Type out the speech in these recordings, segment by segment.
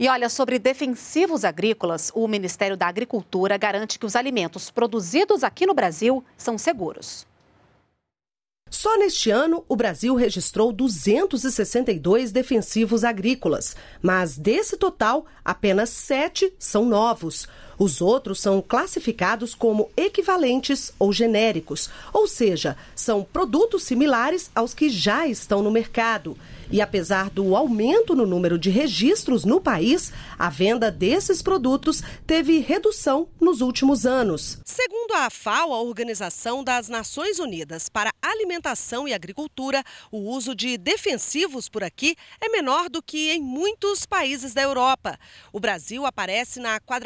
E olha, sobre defensivos agrícolas, o Ministério da Agricultura garante que os alimentos produzidos aqui no Brasil são seguros. Só neste ano, o Brasil registrou 262 defensivos agrícolas, mas desse total, apenas sete são novos. Os outros são classificados como equivalentes ou genéricos, ou seja, são produtos similares aos que já estão no mercado. E apesar do aumento no número de registros no país, a venda desses produtos teve redução nos últimos anos. Segundo a FAO, a Organização das Nações Unidas para Alimentação e Agricultura, o uso de defensivos por aqui é menor do que em muitos países da Europa. O Brasil aparece na 40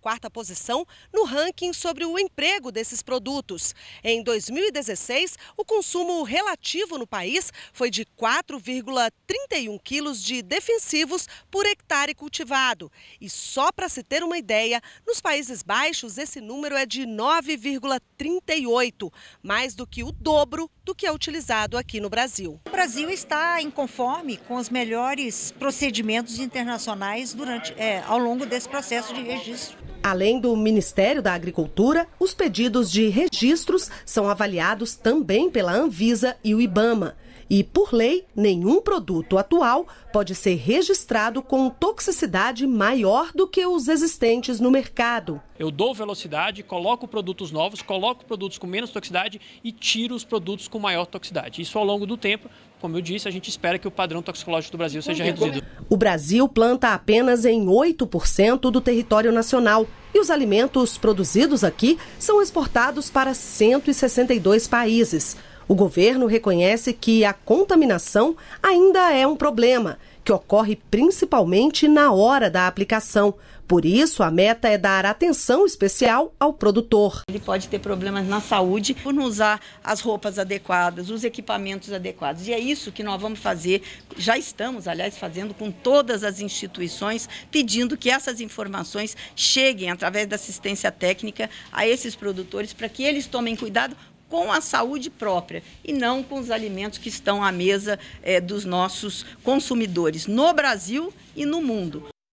quarta posição no ranking sobre o emprego desses produtos. Em 2016, o consumo relativo no país foi de 4,31 quilos de defensivos por hectare cultivado. E só para se ter uma ideia, nos Países Baixos esse número é de 9,38, mais do que o dobro do que é utilizado aqui no Brasil. O Brasil está em conforme com os melhores procedimentos internacionais durante, é, ao longo desse processo de registro. Além do Ministério da Agricultura, os pedidos de registros são avaliados também pela Anvisa e o IBAMA. E, por lei, nenhum produto atual pode ser registrado com toxicidade maior do que os existentes no mercado. Eu dou velocidade, coloco produtos novos, coloco produtos com menos toxicidade e tiro os produtos com maior toxicidade. Isso ao longo do tempo, como eu disse, a gente espera que o padrão toxicológico do Brasil seja reduzido. O Brasil planta apenas em 8% do território nacional e os alimentos produzidos aqui são exportados para 162 países. O governo reconhece que a contaminação ainda é um problema, que ocorre principalmente na hora da aplicação. Por isso, a meta é dar atenção especial ao produtor. Ele pode ter problemas na saúde por não usar as roupas adequadas, os equipamentos adequados. E é isso que nós vamos fazer, já estamos, aliás, fazendo com todas as instituições, pedindo que essas informações cheguem através da assistência técnica a esses produtores para que eles tomem cuidado com a saúde própria e não com os alimentos que estão à mesa é, dos nossos consumidores no Brasil e no mundo.